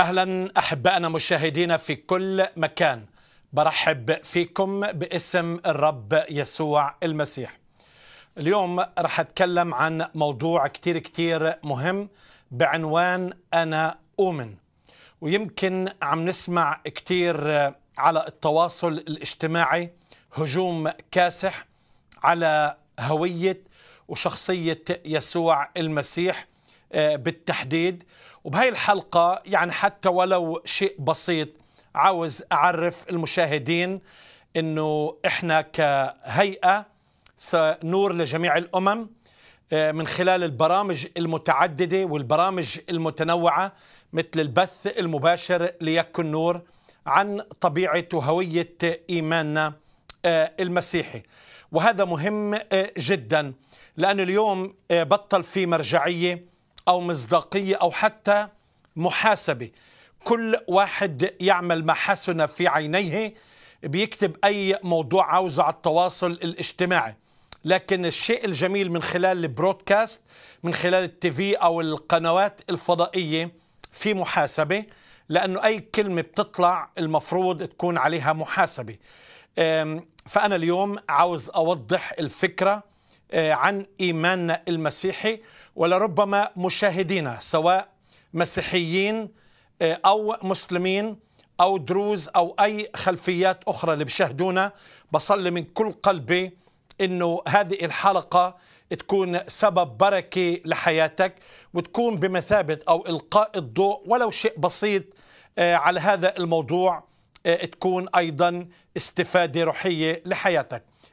اهلا احبائنا مشاهدينا في كل مكان برحب فيكم باسم الرب يسوع المسيح اليوم رح اتكلم عن موضوع كتير كتير مهم بعنوان انا اؤمن ويمكن عم نسمع كتير على التواصل الاجتماعي هجوم كاسح على هويه وشخصيه يسوع المسيح آه، بالتحديد وبهي الحلقة يعني حتى ولو شيء بسيط عاوز أعرف المشاهدين أنه إحنا كهيئة سنور لجميع الأمم آه، من خلال البرامج المتعددة والبرامج المتنوعة مثل البث المباشر ليكن نور عن طبيعة وهوية إيماننا آه، المسيحي وهذا مهم جدا لأن اليوم بطل في مرجعية أو مصداقية أو حتى محاسبة كل واحد يعمل ما حسن في عينيه بيكتب أي موضوع عاوزه على التواصل الاجتماعي لكن الشيء الجميل من خلال البرودكاست من خلال التيفي أو القنوات الفضائية في محاسبة لأنه أي كلمة بتطلع المفروض تكون عليها محاسبة فأنا اليوم عاوز أوضح الفكرة آه، عن إيماننا المسيحي ولربما مشاهدينا سواء مسيحيين آه، أو مسلمين أو دروز أو أي خلفيات أخرى اللي بشاهدونا بصلي من كل قلبي أنه هذه الحلقة تكون سبب بركة لحياتك وتكون بمثابة أو إلقاء الضوء ولو شيء بسيط آه، على هذا الموضوع تكون أيضا استفادة روحية لحياتك